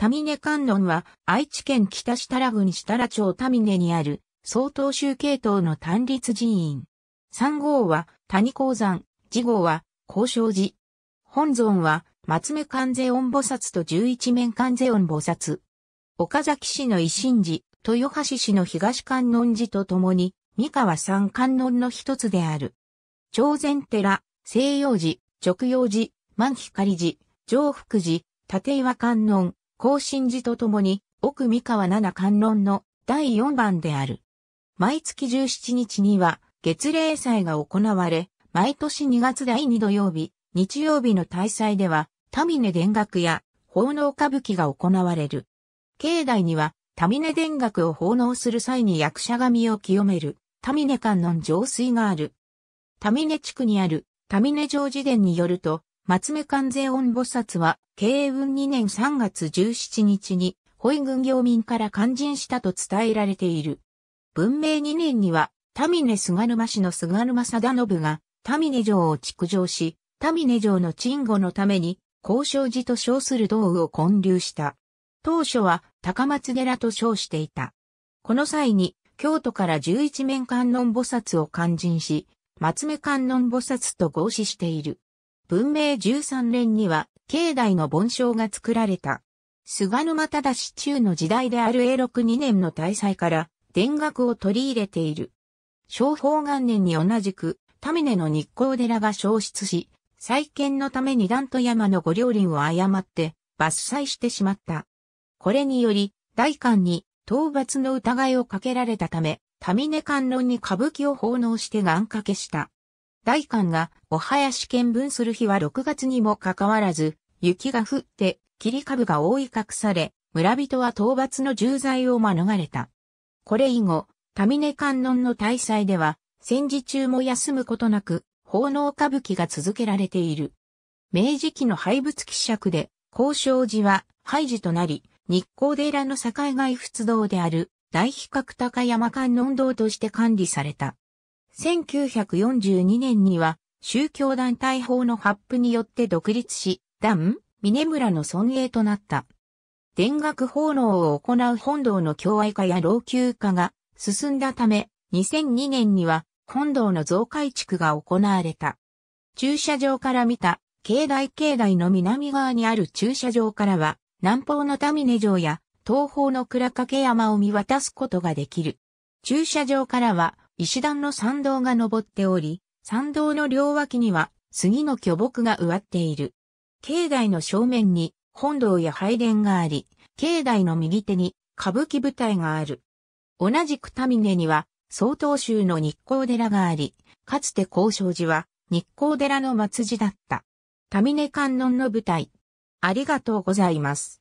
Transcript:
タミネ観音は愛知県北設楽郡設楽町タミネにある総統集系統の単立寺院。三号は谷鉱山、次号は高渉寺。本尊は松目観世音菩薩と十一面観世音菩薩。岡崎市の維新寺、豊橋市の東観音寺とともに、三河三観音の一つである。朝鮮寺、西洋寺、直洋寺、万光寺、上福寺、立岩観音、更新時とともに、奥三河七観論の第4番である。毎月17日には、月例祭が行われ、毎年2月第2土曜日、日曜日の大祭では、民根田楽や、奉納歌舞伎が行われる。境内には、民根田楽を奉納する際に役者神を清める、民根観音浄水がある。民根地区にある、民根常寺殿によると、松目観世音菩薩は、慶運2年3月17日に、保育軍行民から肝心したと伝えられている。文明2年には、タミネ菅沼氏の菅沼貞信が、タミネ城を築城し、タミネ城の鎮護のために、交渉寺と称する道具を建立した。当初は、高松寺と称していた。この際に、京都から十一面観音菩薩を勧進し、松目観音菩薩と合祀している。文明13年には、境内の盆章が作られた。菅沼忠中の時代である永禄2年の大祭から、田楽を取り入れている。昭法元年に同じく、タミネの日光寺が消失し、再建のために段と山の御両輪を誤って、伐採してしまった。これにより、大官に討伐の疑いをかけられたため、タミネ観論に歌舞伎を奉納して願掛けした。大寒がお囃子見分する日は6月にもかかわらず、雪が降って、切り株が覆い隠され、村人は討伐の重罪を免れた。これ以後、タミネ観音の大祭では、戦時中も休むことなく、奉納歌舞伎が続けられている。明治期の廃仏希釈で、交渉時は廃寺となり、日光寺の境外仏堂である、大比較高山観音堂として管理された。1942年には宗教団体法の発布によって独立し、団、峰村の尊栄となった。田楽奉納を行う本堂の教会化や老朽化が進んだため、2002年には本堂の増改築が行われた。駐車場から見た、境内境内の南側にある駐車場からは、南方の田峰城や東方の倉掛山を見渡すことができる。駐車場からは、石段の参道が登っており、参道の両脇には杉の巨木が植わっている。境内の正面に本堂や拝殿があり、境内の右手に歌舞伎舞台がある。同じくミネには、曹洞宗の日光寺があり、かつて交渉寺は日光寺の末寺だった。ミネ観音の舞台。ありがとうございます。